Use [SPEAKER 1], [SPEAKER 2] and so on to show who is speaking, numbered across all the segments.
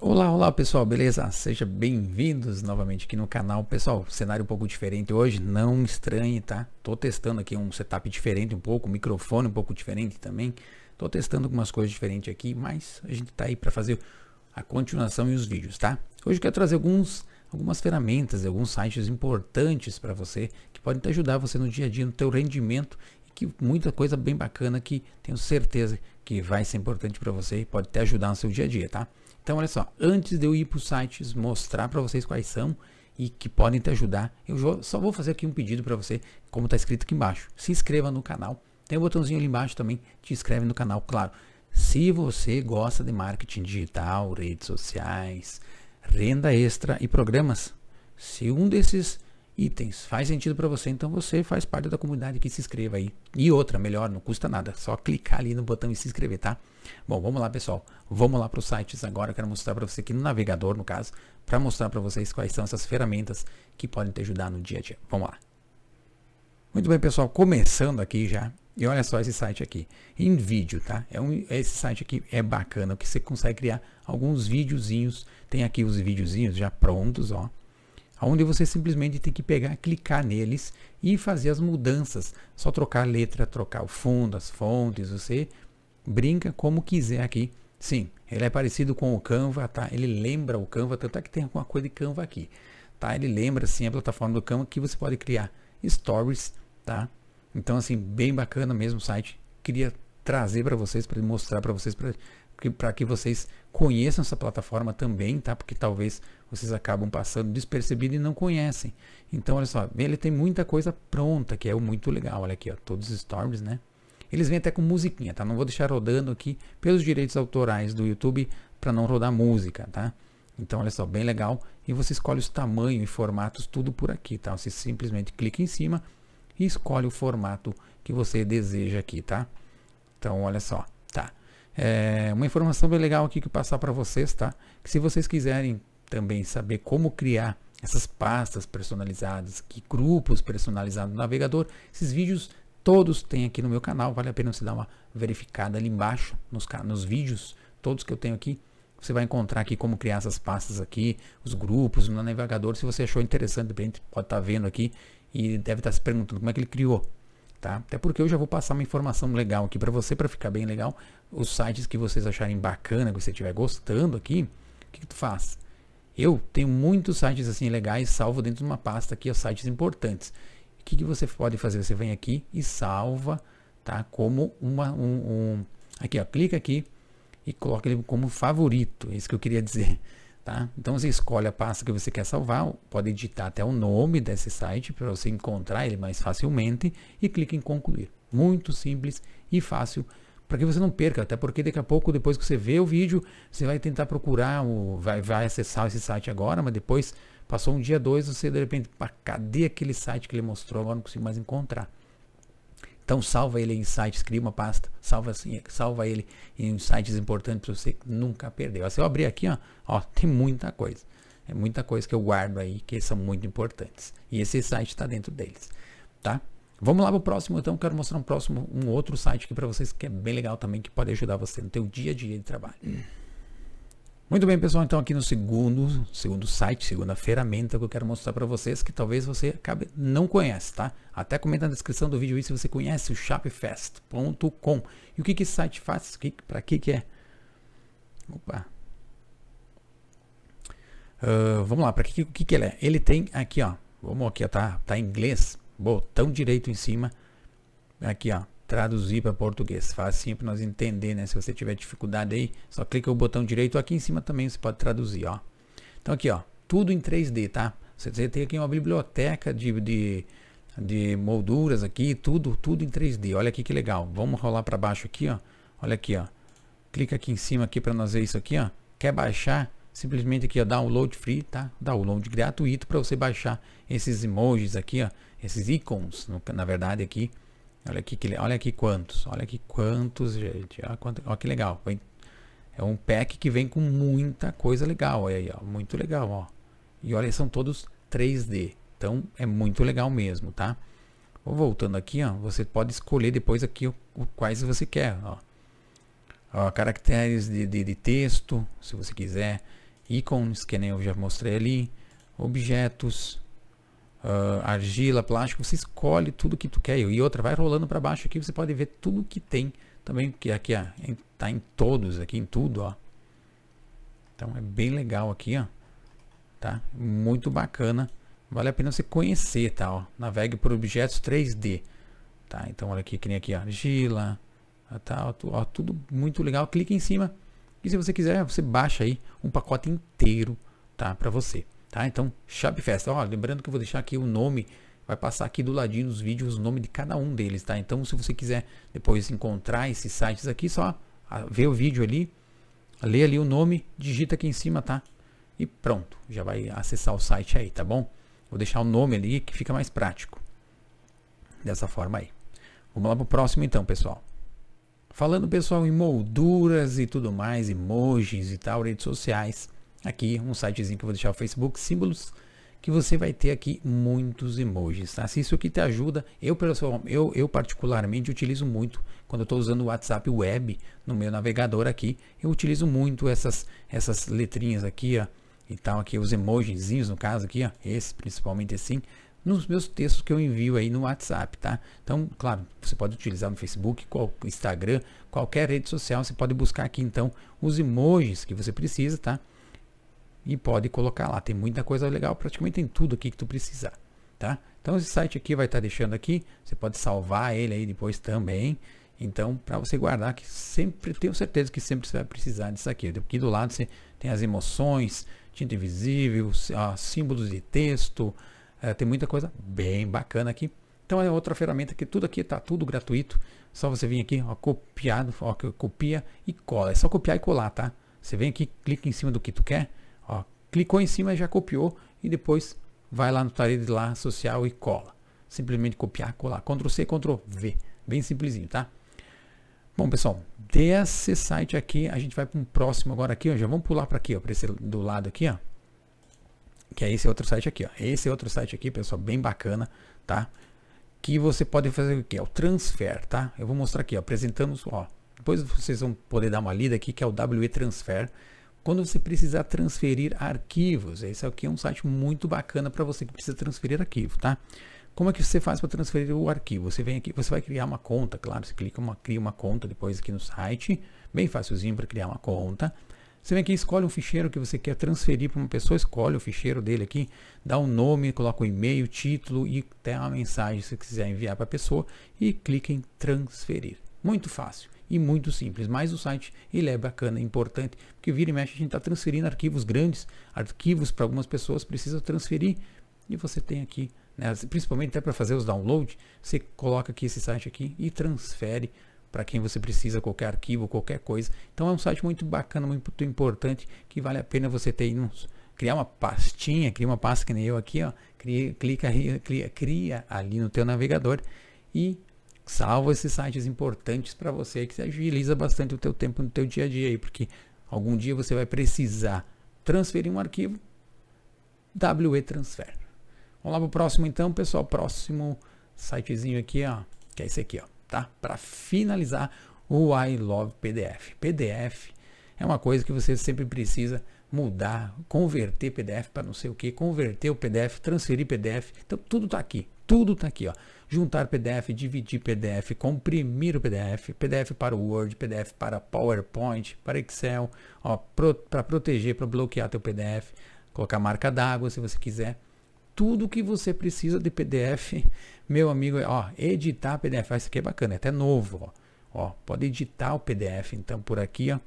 [SPEAKER 1] Olá, olá pessoal, beleza? Sejam bem-vindos novamente aqui no canal. Pessoal, cenário um pouco diferente hoje, não estranhe, tá? Tô testando aqui um setup diferente um pouco, microfone um pouco diferente também. Tô testando algumas coisas diferentes aqui, mas a gente tá aí para fazer a continuação e os vídeos, tá? Hoje eu quero trazer alguns, algumas ferramentas, alguns sites importantes para você, que podem te ajudar você no dia a dia, no teu rendimento, e que muita coisa bem bacana que tenho certeza que vai ser importante para você e pode te ajudar no seu dia a dia, tá? Então, olha só, antes de eu ir para os sites mostrar para vocês quais são e que podem te ajudar, eu só vou fazer aqui um pedido para você, como está escrito aqui embaixo. Se inscreva no canal, tem um botãozinho ali embaixo também, te inscreve no canal, claro. Se você gosta de marketing digital, redes sociais, renda extra e programas, se um desses itens. Faz sentido para você, então você faz parte da comunidade que se inscreva aí. E outra, melhor, não custa nada, só clicar ali no botão e se inscrever, tá? Bom, vamos lá, pessoal. Vamos lá para os sites agora, quero mostrar para você aqui no navegador, no caso, para mostrar para vocês quais são essas ferramentas que podem te ajudar no dia a dia. Vamos lá. Muito bem, pessoal, começando aqui já. E olha só esse site aqui, em vídeo, tá? É um, esse site aqui é bacana, que você consegue criar alguns videozinhos. Tem aqui os videozinhos já prontos, ó onde você simplesmente tem que pegar, clicar neles e fazer as mudanças. Só trocar a letra, trocar o fundo, as fontes, você brinca como quiser aqui. Sim, ele é parecido com o Canva, tá? Ele lembra o Canva, tanto é que tem alguma coisa de Canva aqui, tá? Ele lembra sim a plataforma do Canva que você pode criar stories, tá? Então assim, bem bacana mesmo o site. Queria trazer para vocês, para mostrar para vocês, para para que vocês conheçam essa plataforma também, tá? Porque talvez vocês acabam passando despercebido e não conhecem. Então, olha só, ele tem muita coisa pronta, que é muito legal. Olha aqui, ó, todos os stories, né? Eles vêm até com musiquinha, tá? Não vou deixar rodando aqui pelos direitos autorais do YouTube para não rodar música, tá? Então, olha só, bem legal. E você escolhe os tamanhos e formatos, tudo por aqui, tá? Você simplesmente clica em cima e escolhe o formato que você deseja aqui, tá? Então, olha só, tá? É, uma informação bem legal aqui que passar para vocês, tá? Que se vocês quiserem também saber como criar essas pastas personalizadas, que grupos personalizados no navegador, esses vídeos todos têm aqui no meu canal, vale a pena você dar uma verificada ali embaixo nos, nos vídeos, todos que eu tenho aqui, você vai encontrar aqui como criar essas pastas aqui, os grupos no navegador, se você achou interessante, de repente pode estar tá vendo aqui e deve estar tá se perguntando como é que ele criou. Tá? Até porque eu já vou passar uma informação legal aqui para você, para ficar bem legal. Os sites que vocês acharem bacana, que você estiver gostando aqui, o que, que, tu faz? Eu tenho muitos sites assim legais, salvo dentro de uma pasta aqui, os sites importantes. O que, que você pode fazer? Você vem aqui e salva, tá? Como uma, um, um... aqui, ó, clica aqui e coloca ele como favorito. É isso que eu queria dizer. Tá? Então você escolhe a pasta que você quer salvar, pode digitar até o nome desse site para você encontrar ele mais facilmente e clique em concluir. Muito simples e fácil para que você não perca, até porque daqui a pouco, depois que você vê o vídeo, você vai tentar procurar, o, vai, vai acessar esse site agora, mas depois passou um dia, dois, você de repente, cadê aquele site que ele mostrou, agora não consigo mais encontrar. Então salva ele em sites, cria uma pasta, salva assim, salva ele em sites importantes para você nunca perder. se assim, eu abrir aqui, ó, ó, tem muita coisa. É muita coisa que eu guardo aí, que são muito importantes. E esse site está dentro deles, tá? Vamos lá para o próximo, então. Quero mostrar um próximo, um outro site aqui para vocês que é bem legal também, que pode ajudar você no teu dia a dia de trabalho. Muito bem, pessoal, então aqui no segundo, segundo site, segunda ferramenta que eu quero mostrar para vocês que talvez você acabe não conhece, tá? Até comenta na descrição do vídeo aí se você conhece o shopfest.com. E o que que esse site faz? Para que que é? Opa. Uh, vamos lá, para que, que que ele é? Ele tem aqui, ó. Vamos aqui, ó, tá, tá em inglês. Botão direito em cima. Aqui, ó traduzir para português. fácil assim para nós entender, né? Se você tiver dificuldade aí, só clica o botão direito aqui em cima também, você pode traduzir, ó. Então aqui, ó, tudo em 3D, tá? Você tem aqui uma biblioteca de, de, de molduras aqui, tudo, tudo em 3D. Olha aqui que legal. Vamos rolar para baixo aqui, ó. Olha aqui, ó. Clica aqui em cima aqui para nós ver isso aqui, ó. Quer baixar? Simplesmente aqui, ó, download free, tá? Download gratuito para você baixar esses emojis aqui, ó. Esses ícones, na verdade aqui. Olha aqui, que, olha aqui quantos, olha aqui quantos, gente. Olha, quanto, olha que legal. Vem, é um pack que vem com muita coisa legal. Olha aí, ó, muito legal, ó. E olha, são todos 3D. Então é muito legal mesmo, tá? Voltando aqui, ó, você pode escolher depois aqui o, o quais você quer, ó. ó caracteres de, de, de, texto, se você quiser. Ícones, que nem eu já mostrei ali. Objetos uh, argila, plástico, você escolhe tudo que tu quer. E outra, vai rolando para baixo aqui, você pode ver tudo que tem também, porque aqui ó, tá em todos, aqui em tudo, ó. Então é bem legal aqui, ó. Tá? Muito bacana. Vale a pena você conhecer, tá? Ó. Navegue por objetos 3D. Tá? Então olha aqui, que nem aqui, ó, argila, ah, tá? Ó, tudo muito legal. Clique em cima. E se você quiser, você baixa aí um pacote inteiro, tá? Para você. Tá? Então, chave festa. Ó, lembrando que eu vou deixar aqui o nome, vai passar aqui do ladinho dos vídeos o nome de cada um deles, tá? Então, se você quiser depois encontrar esses sites aqui, só ah, ver o vídeo ali, lê ali o nome, digita aqui em cima, tá? E pronto, já vai acessar o site aí, tá bom? Vou deixar o nome ali que fica mais prático. Dessa forma aí. Vamos lá pro próximo então, pessoal. Falando, pessoal, em molduras e tudo mais, emojis e tal, redes sociais aqui um sitezinho que eu vou deixar o Facebook, símbolos, que você vai ter aqui muitos emojis, tá? Se isso aqui te ajuda, eu, eu, eu particularmente utilizo muito, quando eu estou usando o WhatsApp Web no meu navegador aqui, eu utilizo muito essas, essas letrinhas aqui, ó, e tal, aqui os emojizinhos no caso aqui, ó, esse principalmente assim, nos meus textos que eu envio aí no WhatsApp, tá? Então, claro, você pode utilizar no Facebook, qual, Instagram, qualquer rede social, você pode buscar aqui então os emojis que você precisa, tá? e pode colocar lá. Tem muita coisa legal, praticamente tem tudo aqui que tu precisar, tá? Então esse site aqui vai estar tá deixando aqui, você pode salvar ele aí depois também. Então, para você guardar, que sempre tenho certeza que sempre você vai precisar disso aqui. Aqui do lado você tem as emoções, tinta invisível, ah, símbolos de texto, eh, tem muita coisa bem bacana aqui. Então é outra ferramenta que tudo aqui está tudo gratuito. Só você vir aqui, ó, copiado, ó, copia e cola. É só copiar e colar, tá? Você vem aqui, clica em cima do que tu quer, Clicou em cima, já copiou e depois vai lá no tarefa lá social e cola. Simplesmente copiar, colar. Ctrl C, Ctrl V. Bem simplesinho, tá? Bom, pessoal, desse site aqui, a gente vai para um próximo agora aqui, ó. Já vamos pular para aqui, ó, para esse do lado aqui, ó. Que é esse outro site aqui, ó. Esse é outro site aqui, pessoal, bem bacana, tá? Que você pode fazer o que? É o transfer, tá? Eu vou mostrar aqui, ó, apresentando, ó. Depois vocês vão poder dar uma lida aqui, que é o WE Transfer quando você precisar transferir arquivos, esse aqui é um site muito bacana para você que precisa transferir arquivo, tá? Como é que você faz para transferir o arquivo? Você vem aqui, você vai criar uma conta, claro, você clica uma, cria uma conta depois aqui no site, bem facilzinho para criar uma conta. Você vem aqui, escolhe um ficheiro que você quer transferir para uma pessoa, escolhe o ficheiro dele aqui, dá um nome, coloca o um e-mail, título e até uma mensagem se você quiser enviar para a pessoa e clica em transferir. Muito fácil e muito simples. Mas o site ele é bacana, é importante, porque vira e mexe a gente está transferindo arquivos grandes, arquivos para algumas pessoas precisa transferir e você tem aqui, né, principalmente até para fazer os downloads, você coloca aqui esse site aqui e transfere para quem você precisa qualquer arquivo, qualquer coisa. Então é um site muito bacana, muito importante, que vale a pena você ter uns criar uma pastinha, cria uma pasta que nem eu aqui, ó, cria, clica, cria, cria ali no teu navegador e salva esses sites importantes para você que agiliza bastante o teu tempo no teu dia a dia aí, porque algum dia você vai precisar transferir um arquivo WE transfer. Vamos lá para o próximo então, pessoal. Próximo sitezinho aqui, ó, que é esse aqui, ó, tá? Para finalizar o I Love PDF. PDF é uma coisa que você sempre precisa mudar, converter PDF para não sei o que, converter o PDF, transferir PDF. Então tudo está aqui. Tudo está aqui, ó. Juntar PDF, dividir PDF, comprimir o PDF, PDF para o Word, PDF para PowerPoint, para Excel, ó, para proteger, para bloquear teu PDF, colocar marca d'água se você quiser. Tudo que você precisa de PDF, meu amigo, ó, editar PDF, ah, isso aqui é bacana, é até novo, ó. ó. pode editar o PDF, então por aqui, ó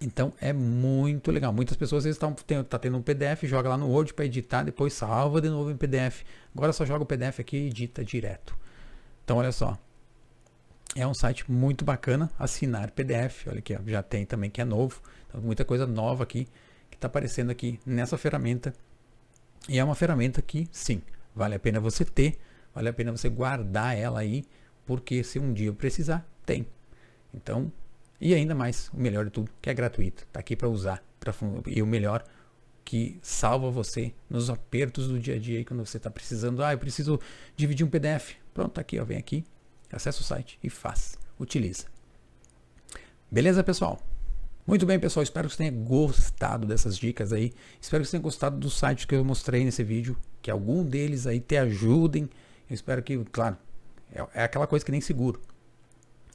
[SPEAKER 1] então é muito legal. Muitas pessoas estão tá tendo um PDF, joga lá no Word para editar, depois salva de novo em PDF. Agora só joga o PDF aqui e edita direto. Então olha só. É um site muito bacana, assinar PDF. Olha aqui, já tem também que é novo. Então, muita coisa nova aqui que está aparecendo aqui nessa ferramenta. E é uma ferramenta que, sim, vale a pena você ter, vale a pena você guardar ela aí, porque se um dia precisar, tem. Então, e ainda mais, o melhor de tudo, que é gratuito. Está aqui para usar. Pra, e o melhor que salva você nos apertos do dia a dia. aí quando você está precisando, ah, eu preciso dividir um PDF. Pronto, está aqui, ó, vem aqui, acessa o site e faz. Utiliza. Beleza, pessoal? Muito bem, pessoal. Espero que você tenha gostado dessas dicas aí. Espero que você tenha gostado dos sites que eu mostrei nesse vídeo. Que algum deles aí te ajudem. Eu espero que, claro, é, é aquela coisa que nem seguro.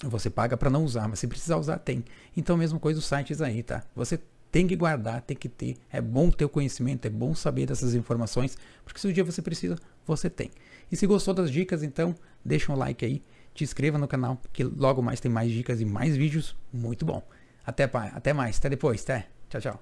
[SPEAKER 1] Você paga para não usar, mas se precisar usar, tem. Então, mesma coisa os sites aí, tá? Você tem que guardar, tem que ter. É bom ter o conhecimento, é bom saber dessas informações, porque se um dia você precisa, você tem. E se gostou das dicas, então deixa um like aí, te inscreva no canal, que logo mais tem mais dicas e mais vídeos. Muito bom. Até, até mais, até depois, até. Tchau, tchau.